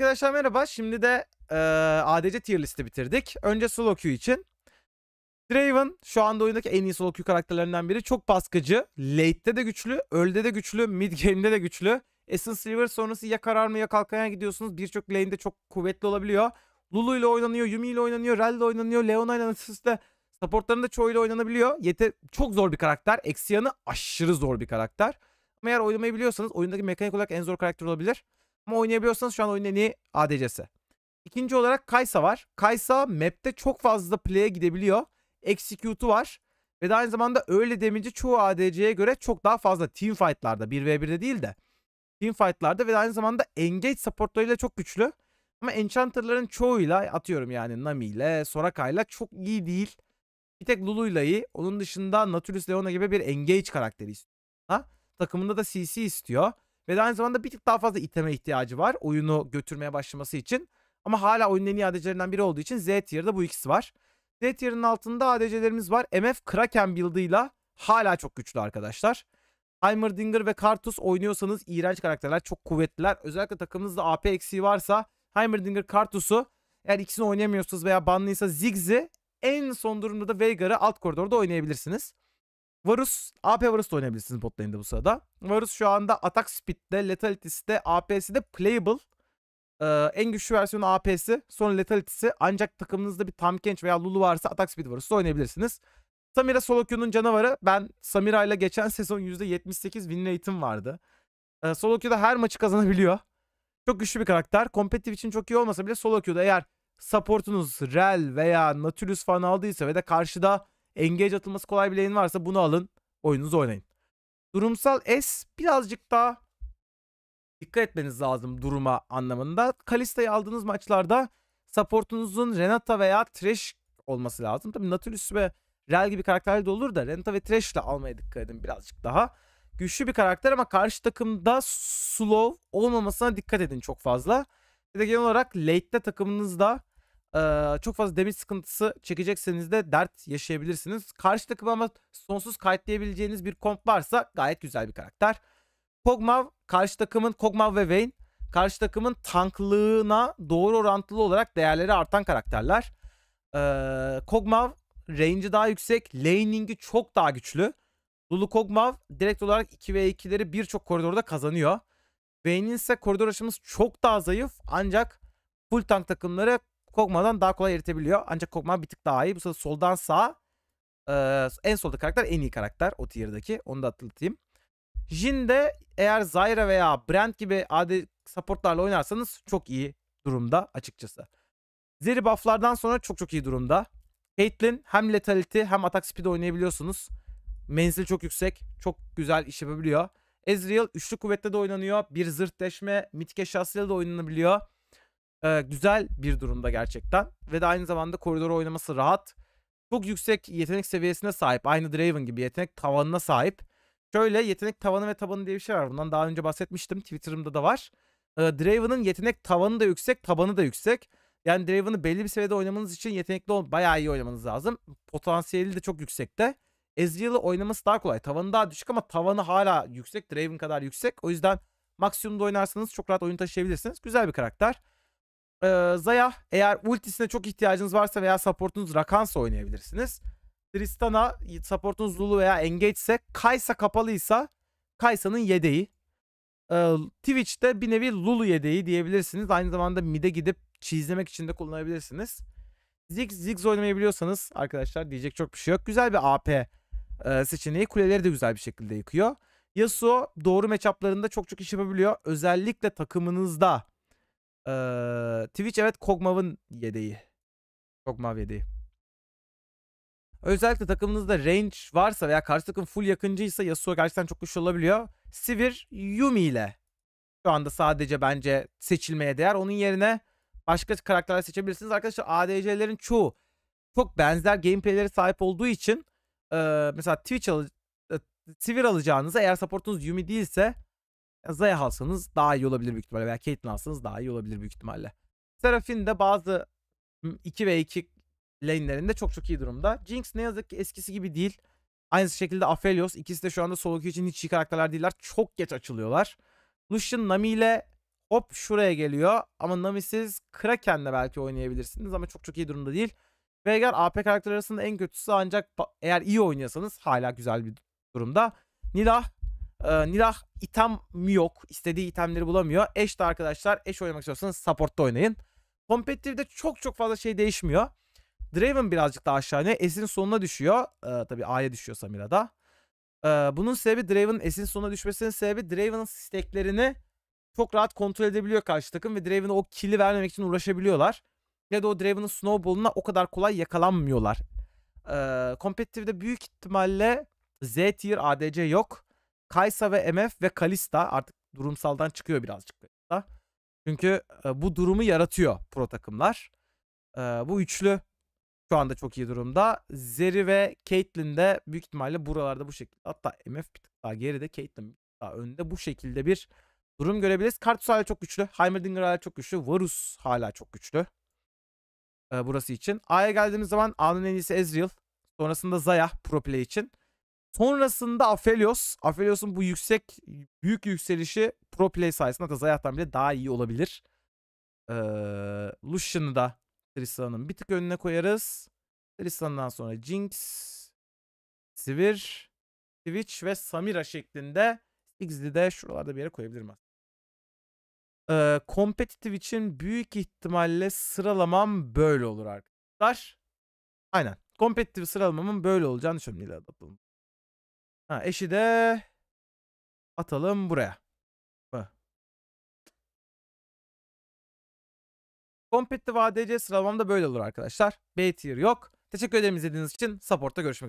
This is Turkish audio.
Arkadaşlar merhaba. Şimdi de e, ADC tier listi bitirdik. Önce solo queue için. Draven şu anda oyundaki en iyi solo queue karakterlerinden biri. Çok baskıcı. Late'de de güçlü. ölde de güçlü. Mid game'de de güçlü. Essence Silver sonrası ya kararma ya kalkaya gidiyorsunuz. Birçok lane'de çok kuvvetli olabiliyor. Lulu ile oynanıyor. Yumi ile oynanıyor. Rell ile oynanıyor. Leona ile de supportların da çoğuyla oynanabiliyor. Yete çok zor bir karakter. Eksiyan'ı aşırı zor bir karakter. Ama eğer oynamayı biliyorsanız oyundaki mekanik olarak en zor karakter olabilir. Ama oynayabiliyorsanız şu an oyunun en iyi ADC'si. İkinci olarak Kaysa var. Kaysa map'te çok fazla play'e gidebiliyor. Execute'u var. Ve de aynı zamanda öyle demince çoğu ADC'ye göre çok daha fazla team fight'larda 1v1'de değil de team fight'larda ve de aynı zamanda engage supportlarıyla çok güçlü. Ama enchanter'ların çoğuyla atıyorum yani Nami ile Soraka ile çok iyi değil. Bir tek Lulu ile iyi. Onun dışında Nautilus Leona gibi bir engage karakteri istiyor. Ha? Takımında da CC istiyor. Ve aynı zamanda bir tık daha fazla iteme ihtiyacı var oyunu götürmeye başlaması için. Ama hala oyunun en iyi ADC'lerinden biri olduğu için Z tier'da bu ikisi var. Z tier'ın altında ADC'lerimiz var. MF Kraken build'ıyla hala çok güçlü arkadaşlar. Heimerdinger ve Kartus oynuyorsanız iğrenç karakterler çok kuvvetliler. Özellikle takımınızda AP eksiği varsa Heimerdinger Kartus'u eğer ikisini oynayamıyorsunuz veya banlıysa Ziggs'i en son durumda da Veigar'ı alt koridorda oynayabilirsiniz. Varus, AP Varus da oynayabilirsiniz bot lane'de bu sırada. Varus şu anda atak speed'de, letality's'de, AP'si playable. Ee, en güçlü versiyonu AP'si, sonra letality'si. Ancak takımınızda bir Tamkench veya Lulu varsa atak speed Varus'u oynayabilirsiniz. Samira Solokyo'nun canavarı. Ben Samira ile geçen sezon %78 win rate'im vardı. Ee, Solokyo da her maçı kazanabiliyor. Çok güçlü bir karakter. Kompetitif için çok iyi olmasa bile Solokyo'da eğer supportunuz Rel veya Nautilus falan aldıysa ve de karşıda Engage atılması kolay bir lane varsa bunu alın. Oyununuzu oynayın. Durumsal S birazcık daha dikkat etmeniz lazım duruma anlamında. Kalista'yı aldığınız maçlarda supportunuzun Renata veya Thresh olması lazım. Tabii Nautilus ve Rel gibi karakterler de olur da Renata ve Thresh ile almaya dikkat edin birazcık daha. Güçlü bir karakter ama karşı takımda slow olmamasına dikkat edin çok fazla. Bir de genel olarak late'de takımınızda çok fazla demir sıkıntısı çekecekseniz de dert yaşayabilirsiniz. Karşı takım ama sonsuz kayıtlayabileceğiniz bir komp varsa gayet güzel bir karakter. Kog'Maw karşı takımın Kog'Maw ve Vayne karşı takımın tanklığına doğru orantılı olarak değerleri artan karakterler. Ee, Kog'Maw range'i daha yüksek, laning'i çok daha güçlü. Lulu Kog'Maw direkt olarak 2v2'leri birçok koridorda kazanıyor. Vayne'in ise koridor aşımız çok daha zayıf ancak full tank takımları Kogma'dan daha kolay eritebiliyor. Ancak Kogma bir tık daha iyi. Bu sırada soldan sağa e, en solda karakter en iyi karakter o tier'daki. Onu da hatırlatayım. Jin de eğer Zyra veya Brand gibi adi supportlarla oynarsanız çok iyi durumda açıkçası. Zeri bufflardan sonra çok çok iyi durumda. Caitlyn hem letality hem atak speed oynayabiliyorsunuz. Menzil çok yüksek. Çok güzel iş yapabiliyor. Ezreal üçlü kuvvette de oynanıyor. Bir zırh deşme, mitik eşyasıyla da oynanabiliyor e, güzel bir durumda gerçekten. Ve de aynı zamanda koridor oynaması rahat. Çok yüksek yetenek seviyesine sahip. Aynı Draven gibi yetenek tavanına sahip. Şöyle yetenek tavanı ve tabanı diye bir şey var. Bundan daha önce bahsetmiştim. Twitter'ımda da var. E, Draven'ın yetenek tavanı da yüksek, tabanı da yüksek. Yani Draven'ı belli bir seviyede oynamanız için yetenekli ol bayağı iyi oynamanız lazım. Potansiyeli de çok yüksekte. Ezreal'ı oynaması daha kolay. Tavanı daha düşük ama tavanı hala yüksek. Draven kadar yüksek. O yüzden maksimumda oynarsanız çok rahat oyun taşıyabilirsiniz. Güzel bir karakter e, Zaya eğer ultisine çok ihtiyacınız varsa veya supportunuz Rakansa oynayabilirsiniz. Tristana supportunuz Lulu veya Engage ise Kaysa kapalıysa Kaysa'nın yedeği. E, Twitch'te bir nevi Lulu yedeği diyebilirsiniz. Aynı zamanda mid'e gidip çizlemek için de kullanabilirsiniz. Ziggs, Ziggs oynamayı biliyorsanız arkadaşlar diyecek çok bir şey yok. Güzel bir AP e, seçeneği. Kuleleri de güzel bir şekilde yıkıyor. Yasuo doğru matchuplarında çok çok iş yapabiliyor. Özellikle takımınızda ee, Twitch evet Kog'Maw'ın yedeği. Kog'Maw yedeği. Özellikle takımınızda range varsa veya karşı takım full yakıncıysa Yasuo gerçekten çok güçlü olabiliyor. Sivir Yumi ile şu anda sadece bence seçilmeye değer. Onun yerine başka karakterler seçebilirsiniz. Arkadaşlar ADC'lerin çoğu çok benzer gameplay'lere sahip olduğu için e, mesela Twitch al e, Sivir alacağınıza eğer supportunuz Yumi değilse Zaya alsanız daha iyi olabilir büyük ihtimalle veya Caitlyn alsanız daha iyi olabilir büyük ihtimalle. Seraphin de bazı 2 ve 2 lane'lerinde çok çok iyi durumda. Jinx ne yazık ki eskisi gibi değil. Aynı şekilde Aphelios ikisi de şu anda solo için hiç iyi karakterler değiller. Çok geç açılıyorlar. Lucian Nami ile hop şuraya geliyor. Ama Nami'siz Kraken'le belki oynayabilirsiniz ama çok çok iyi durumda değil. Veigar AP karakter arasında en kötüsü ancak eğer iyi oynuyorsanız hala güzel bir durumda. Nilah e, Nilah item mi yok? İstediği itemleri bulamıyor. Eş de arkadaşlar eş oynamak istiyorsanız support'ta oynayın. Kompetitif'de çok çok fazla şey değişmiyor. Draven birazcık daha aşağı iniyor. Es'in sonuna düşüyor. E, tabii A'ya düşüyor Samira'da. E, bunun sebebi Draven'ın Es'in sonuna düşmesinin sebebi Draven'ın steklerini çok rahat kontrol edebiliyor karşı takım ve Draven'a o kill'i vermemek için uğraşabiliyorlar. Ya da o Draven'ın snowball'una o kadar kolay yakalanmıyorlar. Kompetitif'de ee, büyük ihtimalle Z tier ADC yok. Kaysa ve MF ve Kalista artık durumsaldan çıkıyor birazcık. Çünkü e, bu durumu yaratıyor pro takımlar. E, bu üçlü şu anda çok iyi durumda. Zeri ve Caitlyn de büyük ihtimalle buralarda bu şekilde. Hatta MF bir tık daha geride Caitlyn bir tık daha önde. Bu şekilde bir durum görebiliriz. Kartus hala çok güçlü. Heimerdinger hala çok güçlü. Varus hala çok güçlü. Ee, burası için. A'ya geldiğimiz zaman A'nın en iyisi Ezreal. Sonrasında Zaya pro play için. Sonrasında Aphelios. Aphelios'un bu yüksek büyük yükselişi pro play sayesinde hatta Zayat'tan bile daha iyi olabilir. Ee, Lucian'ı da Tristan'ın bir tık önüne koyarız. Tristan'dan sonra Jinx, Sivir, Twitch ve Samira şeklinde X'li de şuralarda bir yere koyabilirim ee, competitive için büyük ihtimalle sıralamam böyle olur arkadaşlar. Aynen. Competitive sıralamamın böyle olacağını düşünüyorum. Ha eşi de atalım buraya. Kompetitif Competitive ADC sıralamamda böyle olur arkadaşlar. B tier yok. Teşekkür ederim izlediğiniz için. Support'ta görüşmek üzere.